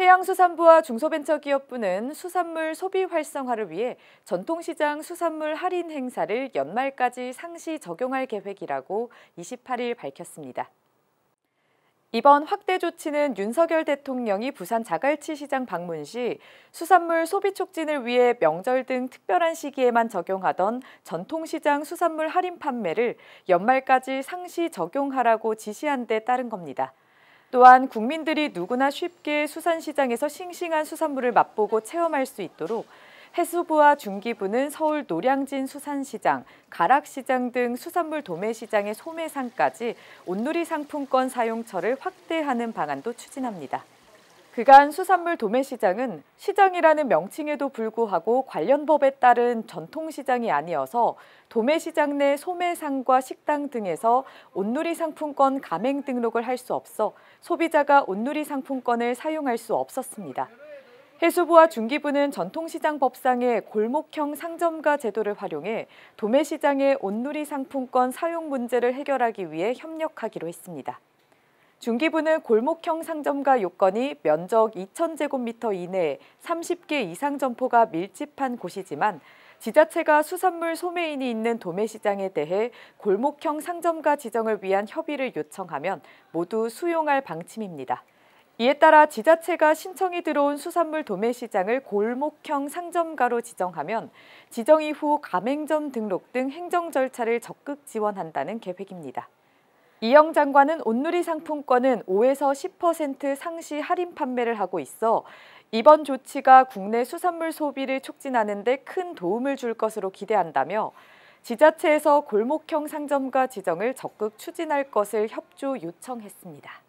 해양수산부와 중소벤처기업부는 수산물 소비 활성화를 위해 전통시장 수산물 할인 행사를 연말까지 상시 적용할 계획이라고 28일 밝혔습니다. 이번 확대 조치는 윤석열 대통령이 부산 자갈치 시장 방문 시 수산물 소비 촉진을 위해 명절 등 특별한 시기에만 적용하던 전통시장 수산물 할인 판매를 연말까지 상시 적용하라고 지시한 데 따른 겁니다. 또한 국민들이 누구나 쉽게 수산시장에서 싱싱한 수산물을 맛보고 체험할 수 있도록 해수부와 중기부는 서울 노량진 수산시장, 가락시장 등 수산물 도매시장의 소매상까지 온누리 상품권 사용처를 확대하는 방안도 추진합니다. 그간 수산물 도매시장은 시장이라는 명칭에도 불구하고 관련 법에 따른 전통시장이 아니어서 도매시장 내 소매상과 식당 등에서 온누리 상품권 가맹 등록을 할 수 없어 소비자가 온누리 상품권을 사용할 수 없었습니다. 해수부와 중기부는 전통시장 법상의 골목형 상점가 제도를 활용해 도매시장의 온누리 상품권 사용 문제를 해결하기 위해 협력하기로 했습니다. 중기부는 골목형 상점과 요건이 면적 2,000제곱미터 이내에 30개 이상 점포가 밀집한 곳이지만 지자체가 수산물 소매인이 있는 도매시장에 대해 골목형 상점가 지정을 위한 협의를 요청하면 모두 수용할 방침입니다. 이에 따라 지자체가 신청이 들어온 수산물 도매시장을 골목형 상점가로 지정하면 지정 이후 가맹점 등록 등 행정 절차를 적극 지원한다는 계획입니다. 이영 장관은 온누리 상품권은 5에서 10% 상시 할인 판매를 하고 있어 이번 조치가 국내 수산물 소비를 촉진하는 데 큰 도움을 줄 것으로 기대한다며 지자체에서 골목형 상점과 지정을 적극 추진할 것을 협조 요청했습니다.